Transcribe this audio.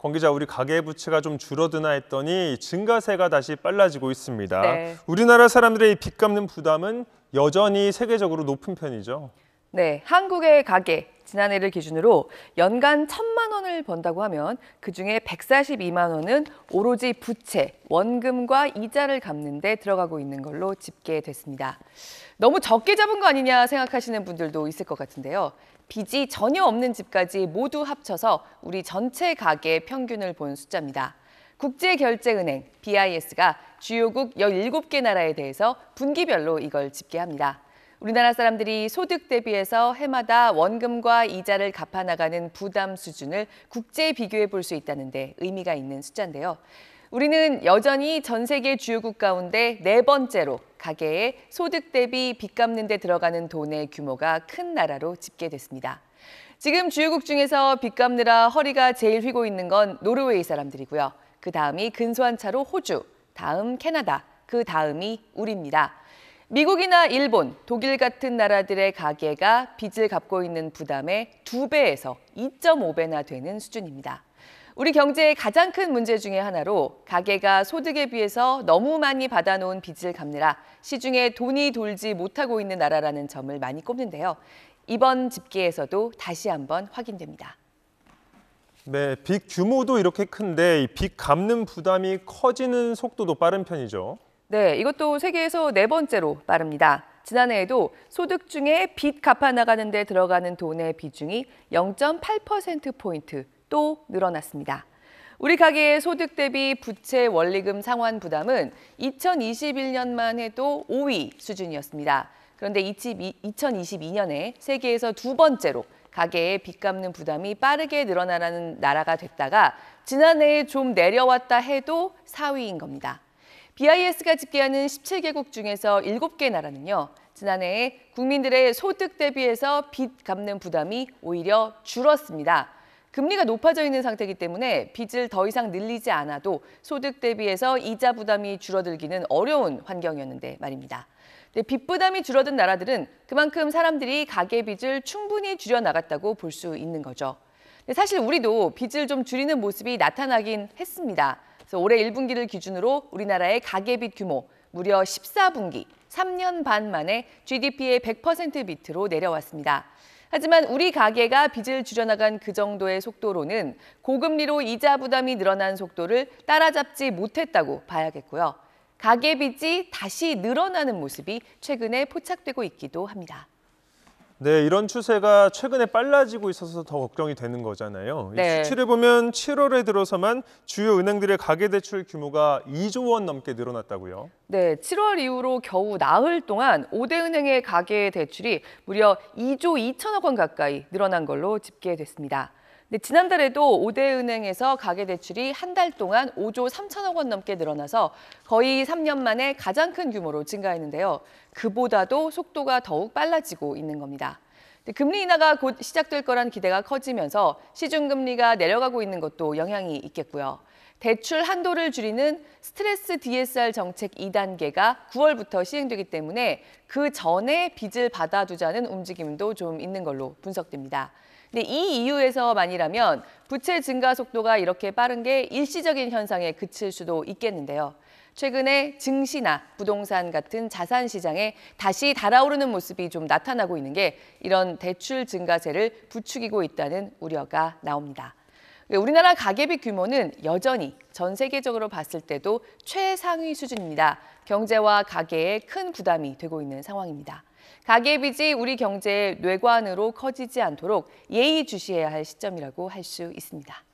권 기자, 우리 가계 부채가 좀 줄어드나 했더니 증가세가 다시 빨라지고 있습니다. 네. 우리나라 사람들의 빚 갚는 부담은 여전히 세계적으로 높은 편이죠. 네, 한국의 가게 지난해를 기준으로 연간 천만 원을 번다고 하면 그중에 142만 원은 오로지 부채, 원금과 이자를 갚는 데 들어가고 있는 걸로 집계됐습니다. 너무 적게 잡은 거 아니냐 생각하시는 분들도 있을 것 같은데요. 빚이 전혀 없는 집까지 모두 합쳐서 우리 전체 가계 평균을 본 숫자입니다. 국제결제은행 BIS가 주요국 17개 나라에 대해서 분기별로 이걸 집계합니다. 우리나라 사람들이 소득 대비해서 해마다 원금과 이자를 갚아 나가는 부담 수준을 국제 비교해 볼 수 있다는데 의미가 있는 숫자인데요. 우리는 여전히 전 세계 주요국 가운데 네 번째로 가계의 소득 대비 빚 갚는 데 들어가는 돈의 규모가 큰 나라로 집계됐습니다. 지금 주요국 중에서 빚 갚느라 허리가 제일 휘고 있는 건 노르웨이 사람들이고요. 그 다음이 근소한 차로 호주, 다음 캐나다, 그 다음이 우리입니다. 미국이나 일본, 독일 같은 나라들의 가계가 빚을 갚고 있는 부담의 2배에서 2.5배나 되는 수준입니다. 우리 경제의 가장 큰 문제 중의 하나로 가계가 소득에 비해서 너무 많이 받아놓은 빚을 갚느라 시중에 돈이 돌지 못하고 있는 나라라는 점을 많이 꼽는데요. 이번 집계에서도 다시 한번 확인됩니다. 네, 빚 규모도 이렇게 큰데 빚 갚는 부담이 커지는 속도도 빠른 편이죠. 네, 이것도 세계에서 네 번째로 빠릅니다. 지난해에도 소득 중에 빚 갚아 나가는 데 들어가는 돈의 비중이 0.8%포인트 또 늘어났습니다. 우리 가계의 소득 대비 부채 원리금 상환 부담은 2021년만 해도 5위 수준이었습니다. 그런데 2022년에 세계에서 두 번째로 가계의 빚 갚는 부담이 빠르게 늘어나는 라 나라가 됐다가 지난해에 좀 내려왔다 해도 4위인 겁니다. BIS가 집계하는 17개국 중에서 7개 나라는요. 지난해 국민들의 소득 대비해서 빚 갚는 부담이 오히려 줄었습니다. 금리가 높아져 있는 상태이기 때문에 빚을 더 이상 늘리지 않아도 소득 대비해서 이자 부담이 줄어들기는 어려운 환경이었는데 말입니다. 네, 빚 부담이 줄어든 나라들은 그만큼 사람들이 가계빚을 충분히 줄여나갔다고 볼 수 있는 거죠. 네, 사실 우리도 빚을 좀 줄이는 모습이 나타나긴 했습니다. 올해 1분기를 기준으로 우리나라의 가계빚 규모 무려 14분기, 3년 반 만에 GDP의 100% 밑으로 내려왔습니다. 하지만 우리 가계가 빚을 줄여나간 그 정도의 속도로는 고금리로 이자 부담이 늘어난 속도를 따라잡지 못했다고 봐야겠고요. 가계빚이 다시 늘어나는 모습이 최근에 포착되고 있기도 합니다. 네, 이런 추세가 최근에 빨라지고 있어서 더 걱정이 되는 거잖아요. 네. 수치를 보면 7월에 들어서만 주요 은행들의 가계대출 규모가 2조 원 넘게 늘어났다고요. 네, 7월 이후로 겨우 나흘 동안 5대 은행의 가계대출이 무려 2조 2천억 원 가까이 늘어난 걸로 집계됐습니다. 네, 지난달에도 5대 은행에서 가계 대출이 한 달 동안 5조 3천억 원 넘게 늘어나서 거의 3년 만에 가장 큰 규모로 증가했는데요. 그보다도 속도가 더욱 빨라지고 있는 겁니다. 네, 금리 인하가 곧 시작될 거란 기대가 커지면서 시중 금리가 내려가고 있는 것도 영향이 있겠고요. 대출 한도를 줄이는 스트레스 DSR 정책 2단계가 9월부터 시행되기 때문에 그 전에 빚을 받아두자는 움직임도 좀 있는 걸로 분석됩니다. 근데 이 이유에서만이라면 부채 증가 속도가 이렇게 빠른 게 일시적인 현상에 그칠 수도 있겠는데요. 최근에 증시나 부동산 같은 자산 시장에 다시 달아오르는 모습이 좀 나타나고 있는 게 이런 대출 증가세를 부추기고 있다는 우려가 나옵니다. 예, 우리나라 가계비 규모는 여전히 전 세계적으로 봤을 때도 최상위 수준입니다. 경제와 가계에 큰 부담이 되고 있는 상황입니다. 가계빚이 우리 경제의 뇌관으로 커지지 않도록 예의주시해야 할 시점이라고 할 수 있습니다.